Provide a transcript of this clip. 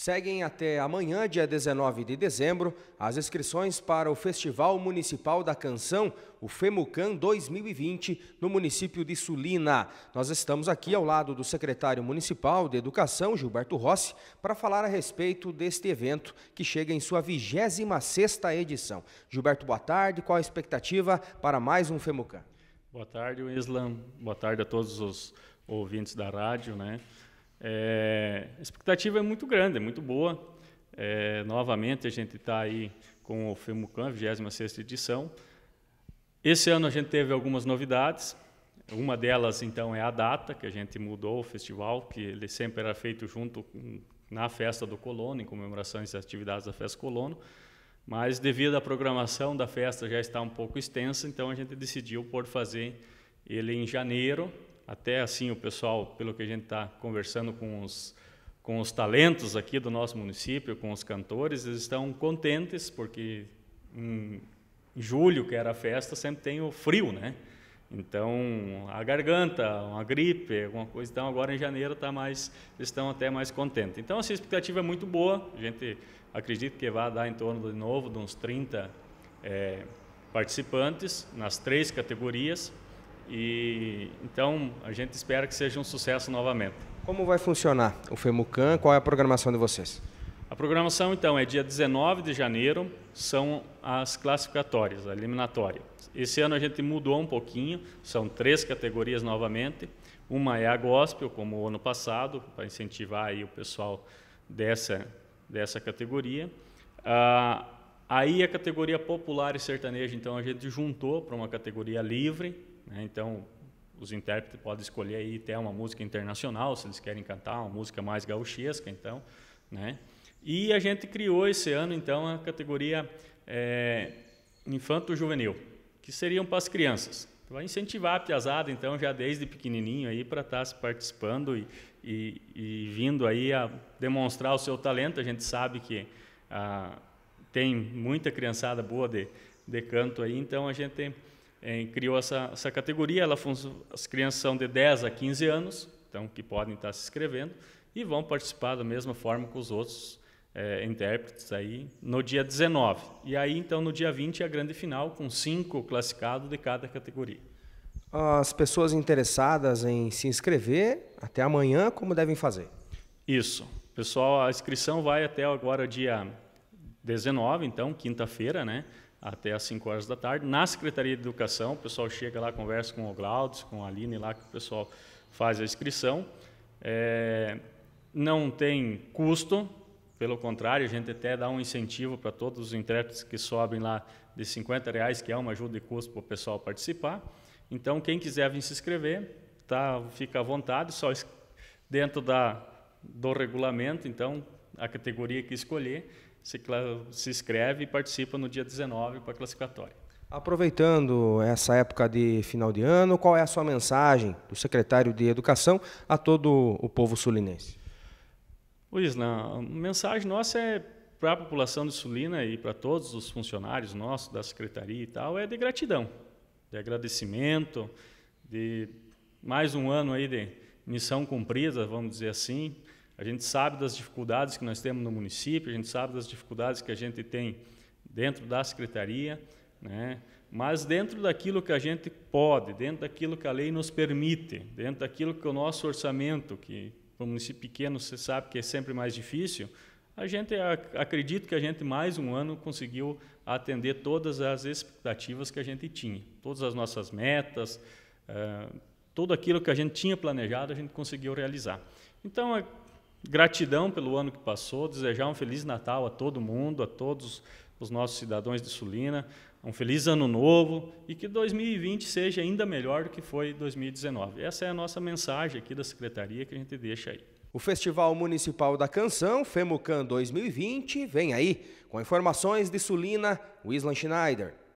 Seguem até amanhã, dia 19 de dezembro, as inscrições para o Festival Municipal da Canção, o FEMUCAN 2020, no município de Sulina. Nós estamos aqui ao lado do secretário municipal de Educação, Gilberto Rossi, para falar a respeito deste evento que chega em sua 26ª edição. Gilberto, boa tarde. Qual a expectativa para mais um FEMUCAN? Boa tarde, Islam. Boa tarde a todos os ouvintes da rádio, né? É, a expectativa é muito grande, é muito boa. É, novamente, a gente está aí com o FEMUCAM, 26ª edição. Esse ano a gente teve algumas novidades. Uma delas, então, é a data, que a gente mudou o festival, que ele sempre era feito junto com, na Festa do Colono, em comemoração às atividades da Festa Colono. Mas, devido à programação da festa já está um pouco extensa, então a gente decidiu por fazer ele em janeiro, até assim o pessoal, pelo que a gente está conversando com os, com os talentos aqui do nosso município, com os cantores, eles estão contentes porque em julho, que era a festa, sempre tem o frio, né? Então, a garganta, uma gripe, alguma coisa. Então, agora em janeiro tá mais, eles estão até mais contentes. Então, assim, a expectativa é muito boa. A gente acredita que vai dar em torno de novo de uns 30 é, eh, participantes nas três categorias. E então a gente espera que seja um sucesso novamente. Como vai funcionar o FEMUCAN? Qual é a programação de vocês? A programação então é dia 19 de janeiro, são as classificatórias, a eliminatória. Esse ano a gente mudou um pouquinho, são três categorias novamente. Uma é a gospel, como o ano passado, para incentivar aí o pessoal dessa dessa categoria. Ah, aí a categoria popular e sertaneja, então a gente juntou para uma categoria livre, né? Então, os intérpretes podem escolher aí até uma música internacional, se eles querem cantar, uma música mais gauchesca, então, né? E a gente criou esse ano, então, a categoria é, infanto-juvenil, que seriam para as crianças. Vai incentivar a piazada, então, já desde pequenininho aí para estar tá se participando e, e, e, vindo aí a demonstrar o seu talento. A gente sabe que a, ah, tem muita criançada boa de, de canto aí, então a gente é, criou essa, essa categoria. Ela as crianças são de 10 a 15 anos, então que podem estar se inscrevendo e vão participar da mesma forma que os outros é, intérpretes aí no dia 19. E aí então no dia 20 é a grande final com cinco classificados de cada categoria. As pessoas interessadas em se inscrever até amanhã, como devem fazer? Isso. Pessoal, a inscrição vai até agora dia 19, então, quinta-feira, né? até às 5 horas da tarde. Na Secretaria de Educação, o pessoal chega lá, conversa com o Glaudes, com a Aline lá, que o pessoal faz a inscrição. É, não tem custo, pelo contrário, a gente até dá um incentivo para todos os intérpretes que sobem lá de 50 reais, que é uma ajuda e custo para o pessoal participar. Então, quem quiser vir se inscrever, tá, fica à vontade, só dentro da, do regulamento, então, a categoria que escolher, se, se inscreve e participa no dia 19 para a classificatória. Aproveitando essa época de final de ano, qual é a sua mensagem do secretário de Educação a todo o povo sulinense? Luiz, a mensagem nossa é para a população de Sulina e para todos os funcionários nossos da secretaria e tal, é de gratidão, de agradecimento, de mais um ano aí de missão cumprida, vamos dizer assim. A gente sabe das dificuldades que nós temos no município, a gente sabe das dificuldades que a gente tem dentro da secretaria, né? mas dentro daquilo que a gente pode, dentro daquilo que a lei nos permite, dentro daquilo que o nosso orçamento, que para um município pequeno você sabe que é sempre mais difícil, a gente acredita que a gente mais um ano conseguiu atender todas as expectativas que a gente tinha, todas as nossas metas, uh, tudo aquilo que a gente tinha planejado a gente conseguiu realizar. Então é, Gratidão pelo ano que passou, desejar um feliz Natal a todo mundo, a todos os nossos cidadãos de Sulina, um feliz ano novo e que 2020 seja ainda melhor do que foi 2019. Essa é a nossa mensagem aqui da secretaria que a gente deixa aí. O Festival Municipal da Canção, FEMUCAN 2020, vem aí com informações de Sulina, Wislan Schneider.